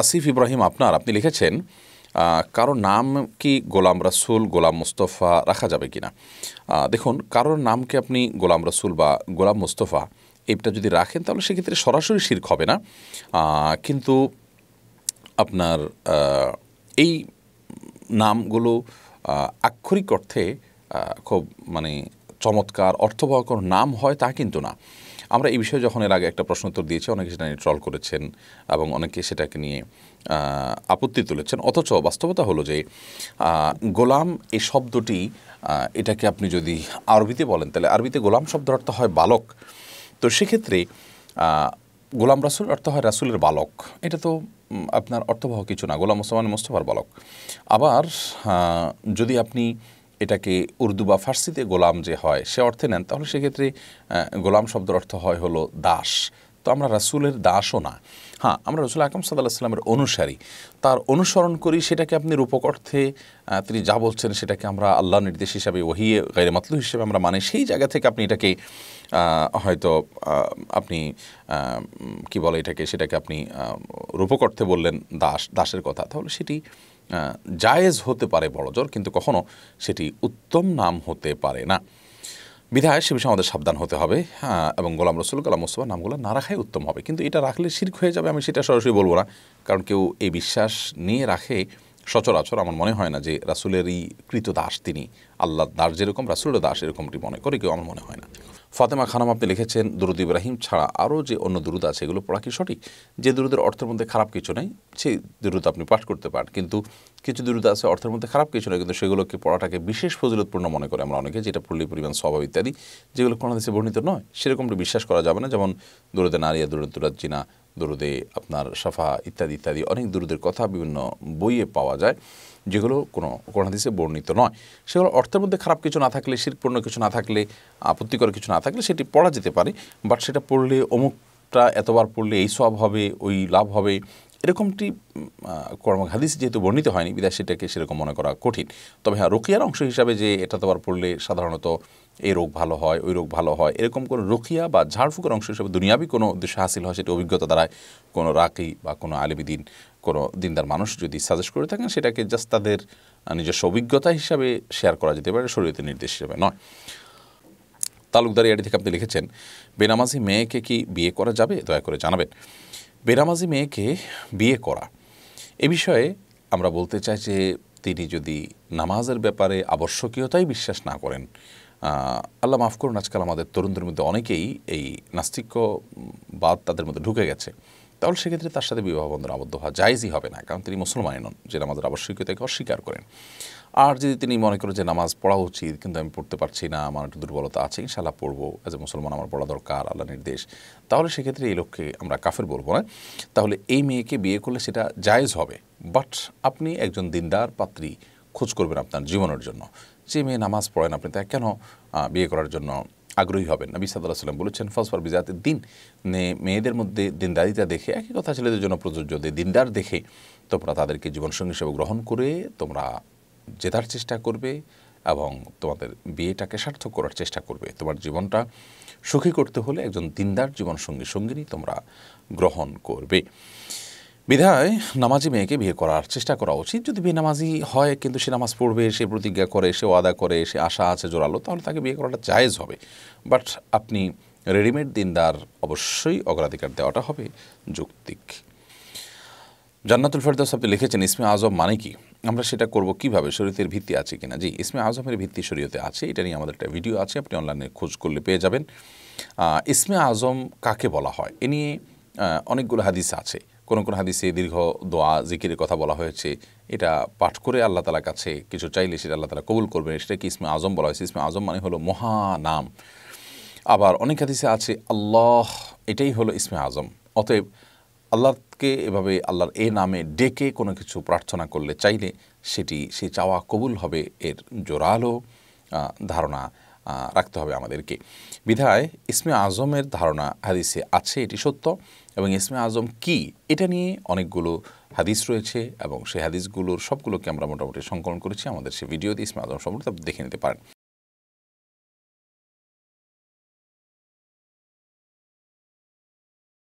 আসিফ ইব্রাহিম আপনার আপনি লিখেছেন কারো নাম কি গোলাম রাসুল গোলাম মুস্তফা রাখা যাবে কি না দেখুন কারোর নামকে আপনি গোলাম রাসুল বা গোলাম মুস্তফা এইটা যদি রাখেন তাহলে সেক্ষেত্রে সরাসরি শির্ক হবে না কিন্তু আপনার এই নামগুলো আক্ষরিক অর্থে খুব মানে চমৎকার অর্থবহ কোনো নাম হয় তা কিন্তু না আমরা এই বিষয়ে যখন এর আগে একটা প্রশ্ন উত্তর দিয়েছি অনেকে সেটা নিয়ে ট্রল করেছেন এবং অনেকে সেটাকে নিয়ে আপত্তি তুলেছেন অথচ বাস্তবতা হলো যে গোলাম এই শব্দটি এটাকে আপনি যদি আরবিতে বলেন তাহলে আরবিতে গোলাম শব্দের অর্থ হয় বালক তো সেক্ষেত্রে গোলাম রাসুল অর্থ হয় রাসুলের বালক এটা তো আপনার অর্থবহ কিছু না গোলাম মুসলমান মোস্তফার বালক আবার যদি আপনি এটাকে উর্দু বা ফার্সিতে গোলাম যে হয় সে অর্থে নেন তাহলে সেক্ষেত্রে গোলাম শব্দের অর্থ হয় হলো দাস তো আমরা রাসুলের দাসও না হ্যাঁ আমরা রসুল আকম সাদাল্লাহ সাল্লামের অনুসারী তার অনুসরণ করি সেটাকে আপনি রূপক অর্থে তিনি যা বলছেন সেটাকে আমরা আল্লাহ নির্দেশ হিসাবে ওহিয়ে গাইরে মাতলু হিসেবে আমরা মানে সেই জায়গা থেকে আপনি এটাকে হয়তো আপনি কি বলে এটাকে সেটাকে আপনি রূপক অর্থে বললেন দাস দাসের কথা তাহলে সেটি জায়েজ হতে পারে বড়জোর কিন্তু কখনো সেটি উত্তম নাম হতে পারে না বিধায় সে বিষয়ে আমাদের সাবধান হতে হবে হ্যাঁ, এবং গোলাম রসুল গোলাম মোস্তফার নামগুলো না রাখাই উত্তম হবে কিন্তু এটা রাখলে শির্ক হয়ে যাবে আমি সেটা সরাসরি বলবো না কারণ কেউ এই বিশ্বাস নিয়ে রাখে সচরাচর আমার মনে হয় না যে রাসুলেরই কৃত দাস তিনি আল্লাহ দাস যেরকম রাসুলের দাস এরকমটি মনে করে কেউ আমার মনে হয় না ফাতেমা খানাম আপনি লিখেছেন দুরুদ ইব্রাহিম ছাড়া আরও যে অন্য দুরুদ আছে এগুলো পড়া কি সঠিক যে দুরুদের অর্থের মধ্যে খারাপ কিছু নেই সেই দুরুদ আপনি পাঠ করতে পারেন কিন্তু কিছু দুরুদ আছে অর্থের মধ্যে খারাপ কিছু নয় কিন্তু সেগুলোকে পড়াটাকে বিশেষ ফজিলতপূর্ণ মনে করে আমরা অনেকে যেটা পল্লী পরিমাণ স্বভাব ইত্যাদি যেগুলো কোনো দেশে বর্ণিত নয় সেরকমটি বিশ্বাস করা যাবে না যেমন দুরুদে নারিয়া দুরুদ জিনা দরুদে আপনার সাফা ইত্যাদি ইত্যাদি অনেক দরুদের কথা বিভিন্ন বইয়ে পাওয়া যায় যেগুলো কোনো দিশে বর্ণিত নয় সেগুলো অর্থের মধ্যে খারাপ কিছু না থাকলে শিরপূর্ণ কিছু না থাকলে আপত্তিকর কিছু না থাকলে সেটি পড়া যেতে পারে বাট সেটা পড়লে অমুকটা এতবার পড়লে এই সব হবে ওই লাভ হবে এরকমটি কর্মক হাদিস যেহেতু বর্ণিত হয়নি বিদায় সেটাকে সেরকম মনে করা কঠিন তবে হ্যাঁ রোকিয়ার অংশ হিসাবে যে এটা তোমার পড়লে সাধারণত এই রোগ ভালো হয় ওই রোগ ভালো হয় এরকম কোনো রোকিয়া বা ঝাড়ফুঁকের অংশ হিসাবে দুনিয়াবি কোনো উদ্দেশ্য হাসিল হয় সেটি অভিজ্ঞতা দ্বারায় কোনো রাকি বা কোনো আলিবিদিন কোনো দিনদার মানুষ যদি সাজেস্ট করে থাকেন সেটাকে জাস্ট তাদের নিজস্ব অভিজ্ঞতা হিসাবে শেয়ার করা যেতে পারে শরীরের নির্দেশ হিসাবে নয় তালুকদার এটি থেকে আপনি লিখেছেন বেনামাজি মেয়েকে কি বিয়ে করা যাবে দয়া করে জানাবেন বেরামাজি মেয়েকে বিয়ে করা এ বিষয়ে আমরা বলতে চাই যে তিনি যদি নামাজের ব্যাপারে আবশ্যকীয়তাই বিশ্বাস না করেন আল্লাহ মাফ করুন আজকাল আমাদের তরুণদের মধ্যে অনেকেই এই নাস্তিক্যবাদ তাদের মধ্যে ঢুকে গেছে তাহলে সেক্ষেত্রে তার সাথে বিবাহ বন্ধন আবদ্ধ হওয়া জায়জই হবে না কারণ তিনি মুসলমানই নন যে নামাজের আবশ্যকীয়তাকে অস্বীকার করেন আর যদি তিনি মনে করেন যে নামাজ পড়া উচিত কিন্তু আমি পড়তে পারছি না আমার একটু দুর্বলতা আছে ইনশাল্লাহ পড়বো অ্যাজ এ মুসলমান আমার পড়া দরকার আল্লাহ নির্দেশ তাহলে সেক্ষেত্রে এই লক্ষ্যে আমরা কাফের বলবো না তাহলে এই মেয়েকে বিয়ে করলে সেটা জায়েজ হবে বাট আপনি একজন দিনদার পাত্রী খোঁজ করবেন আপনার জীবনের জন্য যে মেয়ে নামাজ পড়েন আপনি তাকে কেন বিয়ে করার জন্য আগ্রহী হবেন নবী সাদাল্লাহ সাল্লাম বলেছেন ফসফর বিজাতের দিন মেয়েদের মধ্যে দিনদারিতা দেখে একই কথা ছেলেদের জন্য প্রযোজ্য যে দিনদার দেখে তোমরা তাদেরকে জীবনসঙ্গী হিসেবে গ্রহণ করে তোমরা জেতার চেষ্টা করবে এবং তোমাদের বিয়েটাকে সার্থক করার চেষ্টা করবে তোমার জীবনটা সুখী করতে হলে একজন দিনদার জীবনসঙ্গী সঙ্গিনী তোমরা গ্রহণ করবে বিধায় নামাজি মেয়েকে বিয়ে করার চেষ্টা করা উচিত যদি বিয়ে নামাজি হয় কিন্তু সে নামাজ পড়বে সে প্রতিজ্ঞা করে সে ওয়াদা করে সে আশা আছে জোরালো তাহলে তাকে বিয়ে করাটা জায়েজ হবে বাট আপনি রেডিমেড দিনদার অবশ্যই অগ্রাধিকার দেওয়াটা হবে যৌক্তিক জান্নাতুল ফেরদাস আপনি লিখেছেন ইসমে আজম মানে কি আমরা সেটা করব কিভাবে শরীরের ভিত্তি আছে কিনা জি ইসমে আজমের ভিত্তি শরীয়তে আছে এটা নিয়ে আমাদের একটা ভিডিও আছে আপনি অনলাইনে খোঁজ করলে পেয়ে যাবেন ইসমে আজম কাকে বলা হয় এ নিয়ে অনেকগুলো হাদিস আছে কোনো কোনো হাদিসে দীর্ঘ দোয়া জিকিরের কথা বলা হয়েছে এটা পাঠ করে আল্লাহ তালার কাছে কিছু চাইলে সেটা আল্লাহ তালা কবুল করবেন সেটাকে ইসমে আজম বলা হয়েছে ইসমে আজম মানে হলো মহানাম আবার অনেক হাদিসে আছে আল্লাহ এটাই হলো ইসমে আজম অতএব আল্লাহকে এভাবে আল্লাহর এ নামে ডেকে কোনো কিছু প্রার্থনা করলে চাইলে সেটি সে চাওয়া কবুল হবে এর জোরালো ধারণা রাখতে হবে আমাদেরকে বিধায় ইসমে আজমের ধারণা হাদিসে আছে এটি সত্য এবং ইসমে আজম কি এটা নিয়ে অনেকগুলো হাদিস রয়েছে এবং সেই হাদিসগুলোর সবগুলোকে আমরা মোটামুটি সংকলন করেছি আমাদের সেই ভিডিওতে ইসমে আজম সম্পর্কে দেখে নিতে পারেন